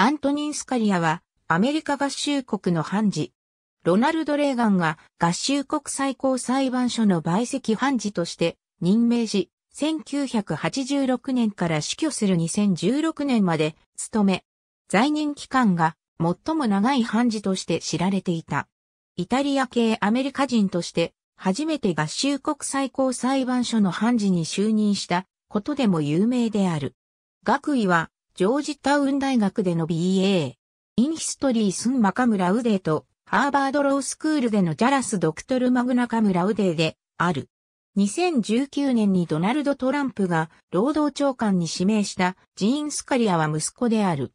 アントニン・スカリアは、アメリカ合衆国の判事。ロナルド・レーガンが合衆国最高裁判所の陪席判事として任命し、1986年から死去する2016年まで務め、在任期間が最も長い判事として知られていた。イタリア系アメリカ人として初めて合衆国最高裁判所の判事に就任したことでも有名である。学位はジョージタウン大学での BA。インヒストリースンマカムラウデーと、ハーバードロースクールでのジャラスドクトルマグナカムラウデーで、ある。2019年にドナルド・トランプが労働長官に指名したジーン・スカリアは息子である。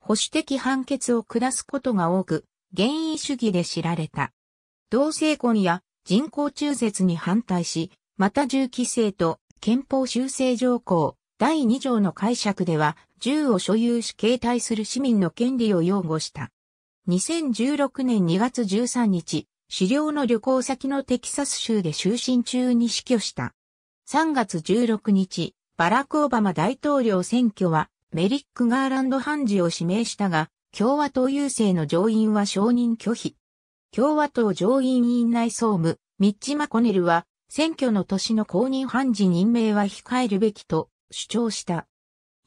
保守的判決を下すことが多く、原因主義で知られた。同性婚や人工中絶に反対し、また銃規制と憲法修正条項第2条の解釈では銃を所有し携帯する市民の権利を擁護した。2016年2月13日、狩猟の旅行先のテキサス州で就寝中に死去した。3月16日、バラク・オバマ大統領選挙はメリック・ガーランド判事を指名したが、共和党優勢の上院は承認拒否。共和党上院院内総務、ミッチ・マコネルは、選挙の年の公認判事任命は控えるべきと主張した。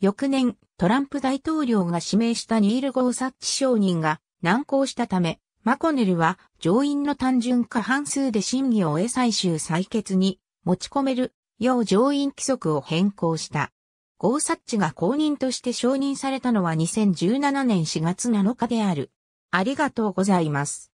翌年、トランプ大統領が指名したニール・ゴーサッチ承人が難航したため、マコネルは上院の単純過半数で審議を終え最終採決に持ち込めるよう上院規則を変更した。ゴーサッチが公認として承認されたのは2017年4月7日である。ありがとうございます。